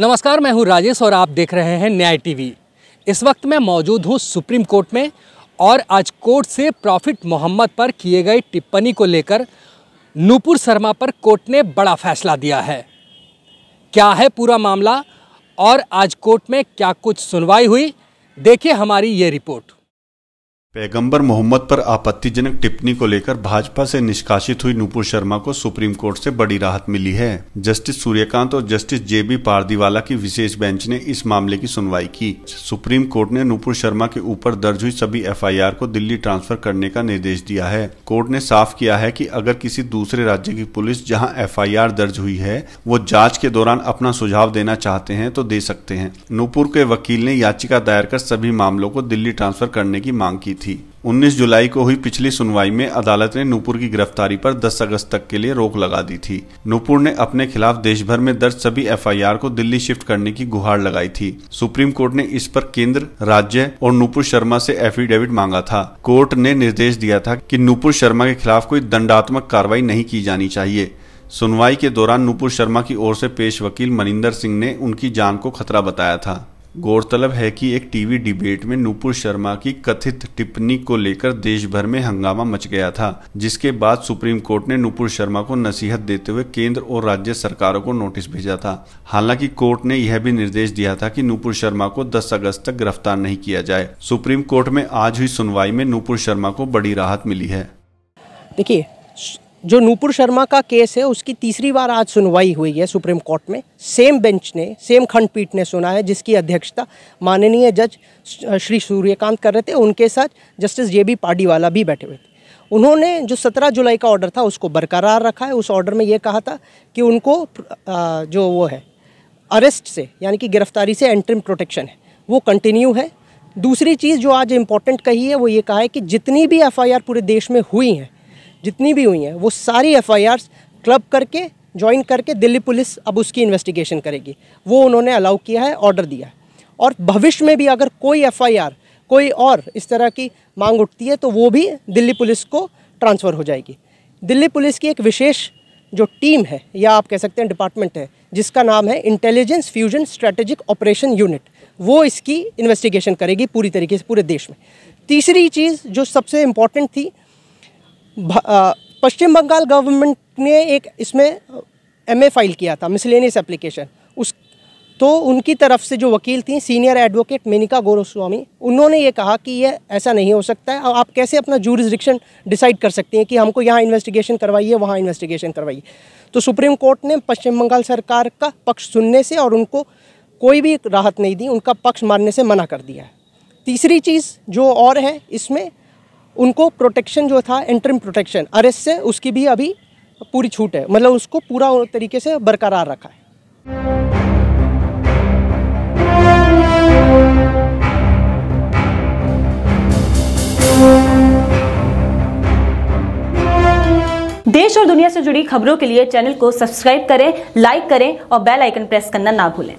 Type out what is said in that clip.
नमस्कार मैं हूं राजेश और आप देख रहे हैं न्याय टीवी इस वक्त मैं मौजूद हूं सुप्रीम कोर्ट में और आज कोर्ट से प्रॉफिट मोहम्मद पर किए गए टिप्पणी को लेकर नूपुर शर्मा पर कोर्ट ने बड़ा फैसला दिया है क्या है पूरा मामला और आज कोर्ट में क्या कुछ सुनवाई हुई देखिए हमारी ये रिपोर्ट पैगंबर मोहम्मद पर आपत्तिजनक टिप्पणी को लेकर भाजपा से निष्कासित हुई नूपुर शर्मा को सुप्रीम कोर्ट से बड़ी राहत मिली है जस्टिस सूर्यकांत और जस्टिस जे बी पारदीवाला की विशेष बेंच ने इस मामले की सुनवाई की सुप्रीम कोर्ट ने नूपुर शर्मा के ऊपर दर्ज हुई सभी एफआईआर को दिल्ली ट्रांसफर करने का निर्देश दिया है कोर्ट ने साफ किया है की कि अगर किसी दूसरे राज्य की पुलिस जहाँ एफ दर्ज हुई है वो जाँच के दौरान अपना सुझाव देना चाहते है तो दे सकते हैं नूपुर के वकील ने याचिका दायर कर सभी मामलों को दिल्ली ट्रांसफर करने की मांग की थी थी 19 जुलाई को हुई पिछली सुनवाई में अदालत ने नूपुर की गिरफ्तारी पर 10 अगस्त तक के लिए रोक लगा दी थी नूपुर ने अपने खिलाफ देश भर में दर्ज सभी एफआईआर को दिल्ली शिफ्ट करने की गुहार लगाई थी सुप्रीम कोर्ट ने इस पर केंद्र राज्य और नूपुर शर्मा से एफिडेविट मांगा था कोर्ट ने निर्देश दिया था कि नूपुर शर्मा के खिलाफ कोई दंडात्मक कार्रवाई नहीं की जानी चाहिए सुनवाई के दौरान नूपुर शर्मा की ओर से पेश वकील मनिंदर सिंह ने उनकी जान को खतरा बताया था गौरतलब है कि एक टीवी डिबेट में नूपुर शर्मा की कथित टिप्पणी को लेकर देश भर में हंगामा मच गया था जिसके बाद सुप्रीम कोर्ट ने नूपुर शर्मा को नसीहत देते हुए केंद्र और राज्य सरकारों को नोटिस भेजा था हालांकि कोर्ट ने यह भी निर्देश दिया था कि नूपुर शर्मा को 10 अगस्त तक गिरफ्तार नहीं किया जाए सुप्रीम कोर्ट में आज हुई सुनवाई में नूपुर शर्मा को बड़ी राहत मिली है देखिए जो नूपुर शर्मा का केस है उसकी तीसरी बार आज सुनवाई हुई है सुप्रीम कोर्ट में सेम बेंच ने सेम खंडपीठ ने सुना है जिसकी अध्यक्षता माननीय जज श्री सूर्यकांत कर रहे थे उनके साथ जस्टिस जे बी पाडीवाला भी बैठे हुए थे उन्होंने जो 17 जुलाई का ऑर्डर था उसको बरकरार रखा है उस ऑर्डर में ये कहा था कि उनको जो वो है अरेस्ट से यानी कि गिरफ्तारी से एंट्रीम प्रोटेक्शन है वो कंटिन्यू है दूसरी चीज़ जो आज इम्पोर्टेंट कही है वो ये कहा है कि जितनी भी एफ़ पूरे देश में हुई हैं जितनी भी हुई हैं वो सारी एफ क्लब करके ज्वाइन करके दिल्ली पुलिस अब उसकी इन्वेस्टिगेशन करेगी वो उन्होंने अलाउ किया है ऑर्डर दिया है और भविष्य में भी अगर कोई एफआईआर कोई और इस तरह की मांग उठती है तो वो भी दिल्ली पुलिस को ट्रांसफ़र हो जाएगी दिल्ली पुलिस की एक विशेष जो टीम है या आप कह सकते हैं डिपार्टमेंट है जिसका नाम है intelligence fusion strategic operation unit वो इसकी इन्वेस्टिगेशन करेगी पूरी तरीके से पूरे देश में तीसरी चीज़ जो सबसे इम्पॉर्टेंट थी पश्चिम बंगाल गवर्नमेंट ने एक इसमें एमए फाइल किया था मिसलेनियस एप्लीकेशन उस तो उनकी तरफ से जो वकील थी सीनियर एडवोकेट मेनिका गोरोस्वामी उन्होंने ये कहा कि ये ऐसा नहीं हो सकता है और आप कैसे अपना जूरिस्डिक्शन डिसाइड कर सकती हैं कि हमको यहाँ इन्वेस्टिगेशन करवाइए वहाँ इन्वेस्टिगेशन करवाइए तो सुप्रीम कोर्ट ने पश्चिम बंगाल सरकार का पक्ष सुनने से और उनको कोई भी राहत नहीं दी उनका पक्ष मानने से मना कर दिया है तीसरी चीज़ जो और है इसमें उनको प्रोटेक्शन जो था इंटरम प्रोटेक्शन अरेस्ट से उसकी भी अभी पूरी छूट है मतलब उसको पूरा तरीके से बरकरार रखा है देश और दुनिया से जुड़ी खबरों के लिए चैनल को सब्सक्राइब करें लाइक करें और बेल आइकन प्रेस करना ना भूलें